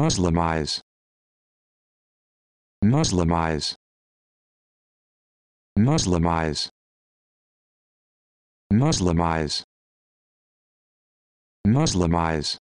Muslimize. Muslimize. Muslimize. Muslimize. Muslimize.